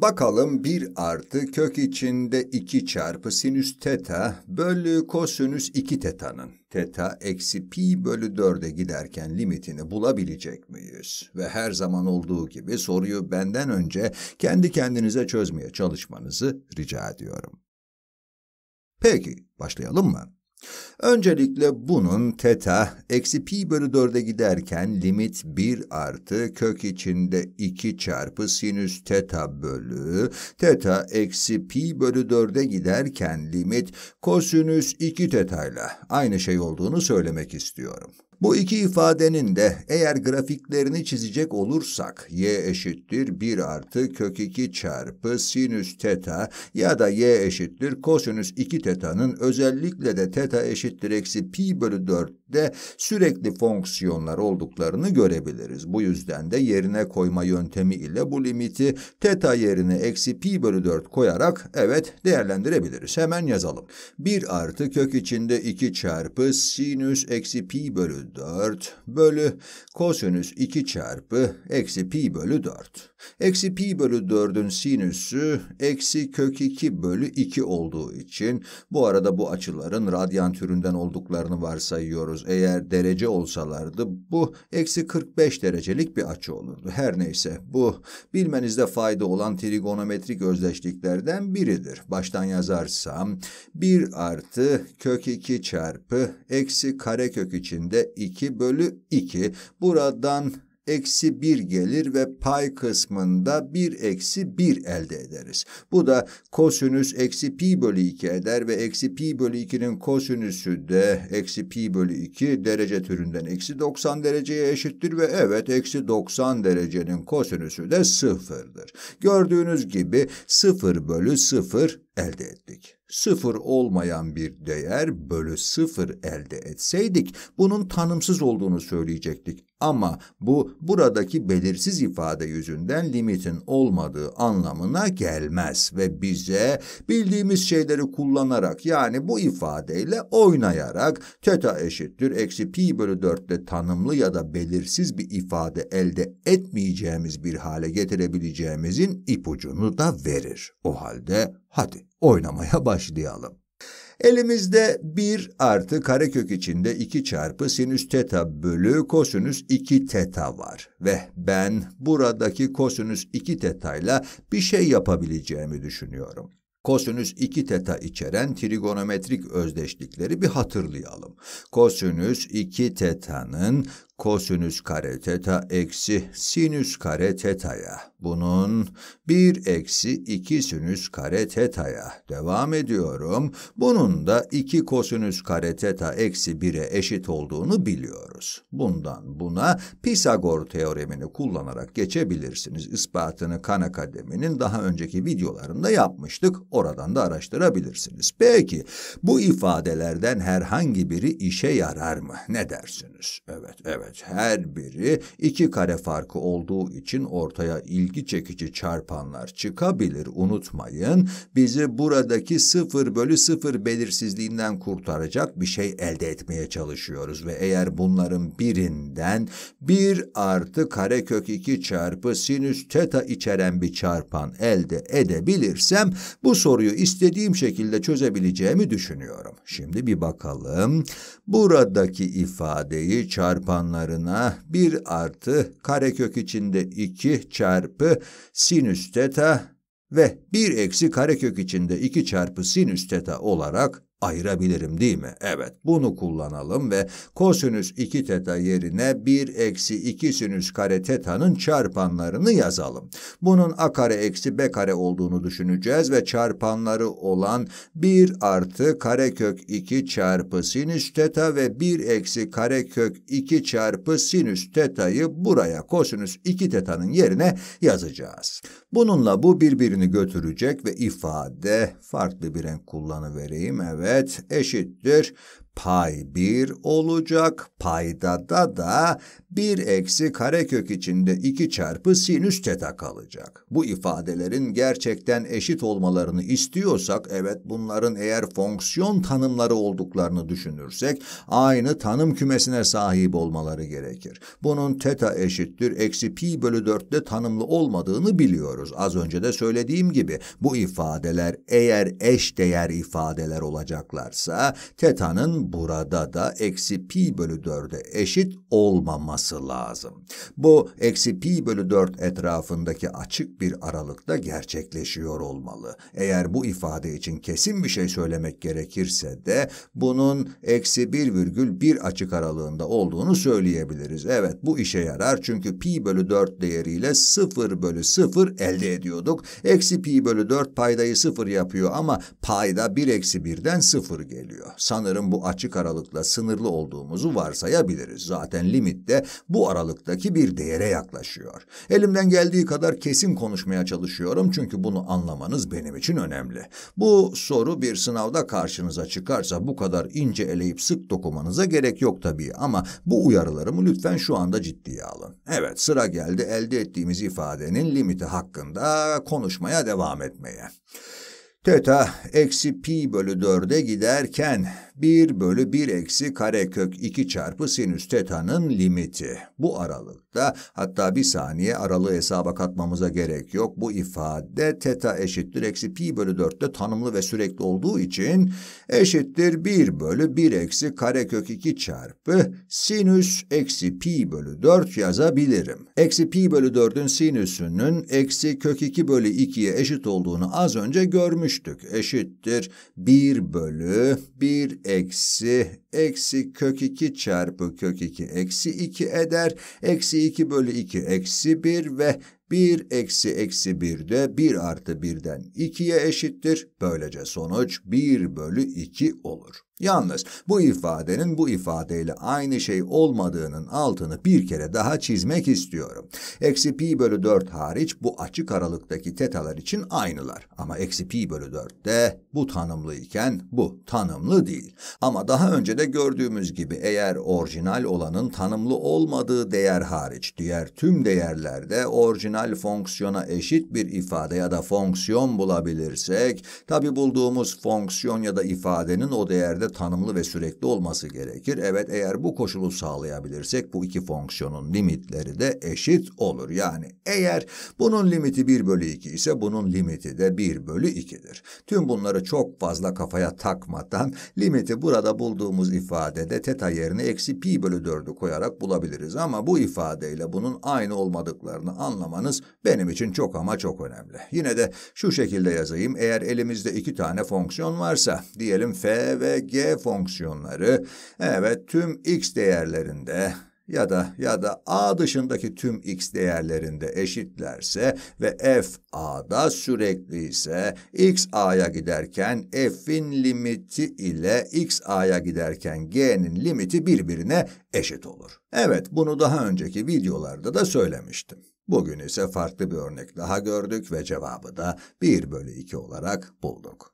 Bakalım 1 artı kök içinde 2 çarpı sinüs teta bölü kosinüs 2 tetanın teta eksi pi bölü 4'e giderken limitini bulabilecek miyiz? Ve her zaman olduğu gibi soruyu benden önce kendi kendinize çözmeye çalışmanızı rica ediyorum. Peki başlayalım mı? Öncelikle bunun teta eksi pi bölü 4'e giderken limit 1 artı kök içinde 2 çarpı sinüs teta bölü teta eksi pi bölü 4'e giderken limit kosinüs 2 teta ile aynı şey olduğunu söylemek istiyorum. Bu iki ifadenin de eğer grafiklerini çizecek olursak y eşittir 1 artı kök 2 çarpı sinüs teta ya da y eşittir kosinüs 2 teta'nın özellikle de teta eşittir eksi pi bölü 4'te sürekli fonksiyonlar olduklarını görebiliriz. Bu yüzden de yerine koyma yöntemi ile bu limiti teta yerine eksi pi bölü 4 koyarak evet değerlendirebiliriz. Hemen yazalım. 1 artı kök içinde 2 çarpı sinüs eksi pi bölü 4 bölü kosinüs 2 çarpı eksi pi bölü 4. Eksi pi bölü 4'ün sinüsü eksi kök 2 bölü 2 olduğu için bu arada bu açıların radyan türünden olduklarını varsayıyoruz. Eğer derece olsalardı bu eksi 45 derecelik bir açı olurdu. Her neyse bu bilmenizde fayda olan trigonometrik özdeşliklerden biridir. Baştan yazarsam 1 artı kök 2 çarpı eksi karekök içinde 2 bölü 2. Buradan eksi 1 gelir ve pay kısmında 1 eksi 1 elde ederiz. Bu da kosinüs eksi pi bölü 2 eder ve eksi pi bölü 2'nin kosinüsü de eksi pi bölü 2 derece türünden eksi 90 dereceye eşittir ve evet eksi 90 derecenin kosinüsü de sıfırdır. Gördüğünüz gibi 0 bölü 0 elde ettik. Sıfır olmayan bir değer bölü sıfır elde etseydik bunun tanımsız olduğunu söyleyecektik. Ama bu buradaki belirsiz ifade yüzünden limitin olmadığı anlamına gelmez ve bize bildiğimiz şeyleri kullanarak yani bu ifadeyle oynayarak teta eşittir eksi pi bölü 4'te tanımlı ya da belirsiz bir ifade elde etmeyeceğimiz bir hale getirebileceğimizin ipucunu da verir. O halde Hadi oynamaya başlayalım. Elimizde 1 artı karekök içinde 2 çarpı sinüs teta bölü kosinüs 2 teta var. Ve ben buradaki kosinüs 2 teta ile bir şey yapabileceğimi düşünüyorum. Kosinüs 2 teta içeren trigonometrik özdeşlikleri bir hatırlayalım. Kosinüs 2 teta'nın kosinüs kare teta eksi sinüs kare teta'ya. Bunun 1 eksi 2 sinüs kare teta'ya. Devam ediyorum. Bunun da 2 kosinüs kare teta eksi 1'e eşit olduğunu biliyoruz. Bundan buna Pisagor teoremini kullanarak geçebilirsiniz. İspatını Khan Akademi'nin daha önceki videolarında yapmıştık. Oradan da araştırabilirsiniz. Peki bu ifadelerden herhangi biri işe yarar mı? Ne dersiniz? Evet, evet. Evet, her biri iki kare farkı olduğu için ortaya ilgi çekici çarpanlar çıkabilir unutmayın. Bizi buradaki 0 bölü 0 belirsizliğinden kurtaracak bir şey elde etmeye çalışıyoruz. Ve eğer bunların birinden 1 artı karekök kök 2 çarpı sinüs teta içeren bir çarpan elde edebilirsem bu soruyu istediğim şekilde çözebileceğimi düşünüyorum. Şimdi bir bakalım. Buradaki ifadeyi çarpanlar oranlarına 1 artı karekök içinde 2 çarpı sinüs teta ve 1 eksi karekök içinde 2 çarpı sinüs teta olarak ayırabilirim değil mi? Evet bunu kullanalım ve kosinüs 2 teta yerine 1 eksi 2 sinüs kare tetanın çarpanlarını yazalım. Bunun a kare eksi b kare olduğunu düşüneceğiz ve çarpanları olan 1 artı karekök 2 çarpı sinüs teta ve 1 eksi karekök 2 çarpı sinüs tetayı buraya kosinüs 2 tetanın yerine yazacağız. Bununla bu birbirini götürecek ve ifade farklı bir renk kullanıvereyim evet et eşittir pay 1 olacak. Paydada da 1 eksi karekök içinde 2 çarpı sinüs teta kalacak. Bu ifadelerin gerçekten eşit olmalarını istiyorsak, evet bunların eğer fonksiyon tanımları olduklarını düşünürsek, aynı tanım kümesine sahip olmaları gerekir. Bunun teta eşittir, eksi pi bölü 4'te tanımlı olmadığını biliyoruz. Az önce de söylediğim gibi bu ifadeler eğer eş değer ifadeler olacaklarsa, teta'nın burada da eksi pi bölü 4'e eşit olmaması lazım. Bu eksi pi bölü 4 etrafındaki açık bir aralıkta gerçekleşiyor olmalı. Eğer bu ifade için kesin bir şey söylemek gerekirse de bunun eksi 1,1 açık aralığında olduğunu söyleyebiliriz. Evet bu işe yarar çünkü pi bölü 4 değeriyle 0 bölü 0 elde ediyorduk. Eksi pi bölü 4 paydayı 0 yapıyor ama payda 1 eksi 1'den 0 geliyor. Sanırım bu açık açık aralıkla sınırlı olduğumuzu varsayabiliriz. Zaten limit de bu aralıktaki bir değere yaklaşıyor. Elimden geldiği kadar kesin konuşmaya çalışıyorum çünkü bunu anlamanız benim için önemli. Bu soru bir sınavda karşınıza çıkarsa bu kadar ince eleyip sık dokumanıza gerek yok tabii ama bu uyarılarımı lütfen şu anda ciddiye alın. Evet sıra geldi elde ettiğimiz ifadenin limiti hakkında konuşmaya devam etmeye. Teta eksi pi bölü 4'e giderken 1 bölü 1 eksi karekök 2 çarpı sinüs teta'nın limiti. Bu aralık boşlukta hatta bir saniye aralığı hesaba katmamıza gerek yok. Bu ifade teta eşittir eksi pi bölü 4'te tanımlı ve sürekli olduğu için eşittir 1 bölü 1 eksi karekök 2 çarpı sinüs eksi pi bölü 4 yazabilirim. Eksi pi bölü 4'ün sinüsünün eksi kök 2 bölü 2'ye eşit olduğunu az önce görmüştük. Eşittir 1 bölü 1 eksi eksi kök 2 çarpı kök 2 eksi 2 eder. Eksi 2 bölü 2 eksi 1 ve 1 eksi eksi 1 de 1 artı 1'den 2'ye eşittir. Böylece sonuç 1 bölü 2 olur. Yalnız bu ifadenin bu ifadeyle aynı şey olmadığının altını bir kere daha çizmek istiyorum. Eksi pi bölü 4 hariç bu açık aralıktaki tetalar için aynılar. Ama eksi pi bölü 4 de bu tanımlı iken bu tanımlı değil. Ama daha önce de gördüğümüz gibi eğer orijinal olanın tanımlı olmadığı değer hariç diğer tüm değerlerde orijinal fonksiyona eşit bir ifade ya da fonksiyon bulabilirsek tabi bulduğumuz fonksiyon ya da ifadenin o değerde tanımlı ve sürekli olması gerekir. Evet eğer bu koşulu sağlayabilirsek bu iki fonksiyonun limitleri de eşit olur. Yani eğer bunun limiti 1 bölü 2 ise bunun limiti de 1 bölü 2'dir. Tüm bunları çok fazla kafaya takmadan limiti burada bulduğumuz ifadede teta yerine eksi pi bölü 4'ü koyarak bulabiliriz. Ama bu ifadeyle bunun aynı olmadıklarını anlamanız benim için çok ama çok önemli. Yine de şu şekilde yazayım. Eğer elimizde iki tane fonksiyon varsa diyelim f ve g g fonksiyonları evet tüm x değerlerinde ya da ya da a dışındaki tüm x değerlerinde eşitlerse ve f a'da sürekli ise x a'ya giderken f'in limiti ile x a'ya giderken g'nin limiti birbirine eşit olur. Evet bunu daha önceki videolarda da söylemiştim. Bugün ise farklı bir örnek daha gördük ve cevabı da 1 bölü 2 olarak bulduk.